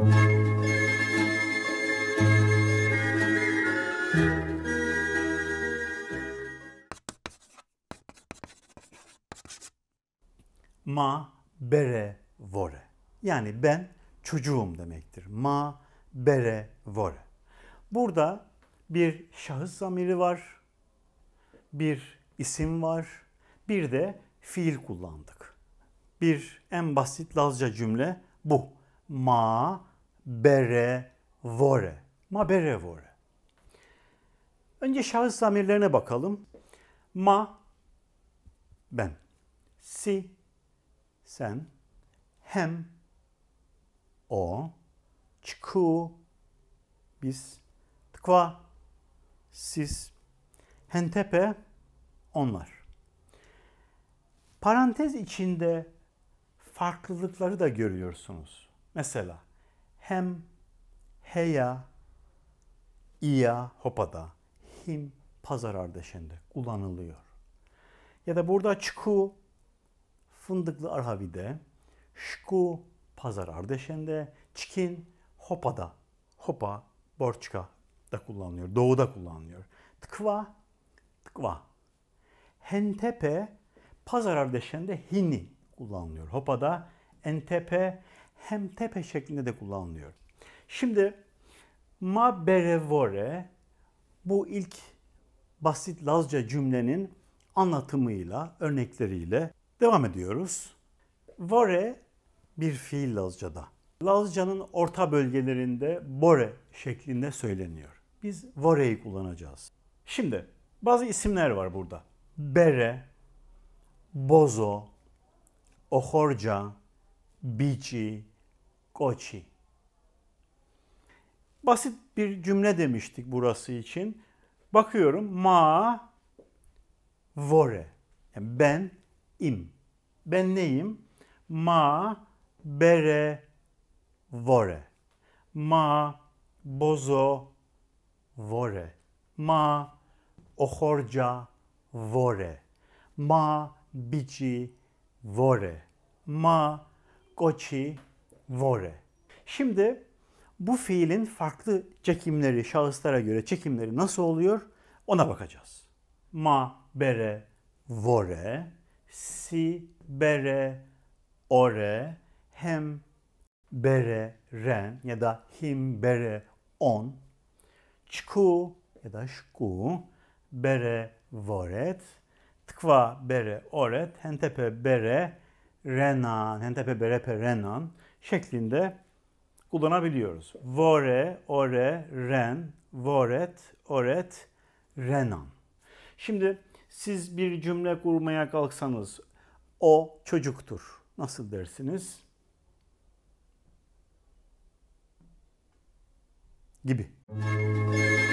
Ma bere vore. Yani ben çocuğum demektir. Ma bere vore. Burada bir şahıs zamiri var, bir isim var, bir de fiil kullandık. Bir en basit Lazca cümle bu. Ma bere vore. Ma bere vore. Önce şahıs zamirlerine bakalım. Ma ben. Si sen. Hem o. Çku biz. Tkva siz. Hentepe onlar. Parantez içinde farklılıkları da görüyorsunuz. Mesela hem heya, iya hopada, him pazar ardeşende kullanılıyor. Ya da burada çku fındıklı arhavide, şku pazar ardeşende, çikin hopada, hopa borçka da kullanılıyor, doğuda kullanılıyor. Tkva, tkva. Hentepe pazar ardeşende hini kullanılıyor. Hopada entepe hem tepe şeklinde de kullanılıyor. Şimdi ma berevore bu ilk basit Lazca cümlenin anlatımıyla, örnekleriyle devam ediyoruz. Vore bir fiil Lazca'da. Lazca'nın orta bölgelerinde bore şeklinde söyleniyor. Biz vore'yi kullanacağız. Şimdi bazı isimler var burada. Bere, bozo, ohorca, bici, koçi. Basit bir cümle demiştik burası için. Bakıyorum ma vore. Yani ben im. Ben neyim? Ma bere vore. Ma bozo vore. Ma ohorca vore. Ma bici vore. Ma goçi, vore. Şimdi bu fiilin farklı çekimleri, şahıslara göre çekimleri nasıl oluyor ona bakacağız. Ma, bere, vore, si, bere, ore, hem, bere, ren ya da him, bere, on, çku ya da şku, bere, voret, tkva, bere, oret, hentepe, bere, Renan, Hentepe Berepe Renan şeklinde kullanabiliyoruz. Vore, ore, ren, voret, oret, renan. Şimdi siz bir cümle kurmaya kalksanız o çocuktur. Nasıl dersiniz? Gibi. Müzik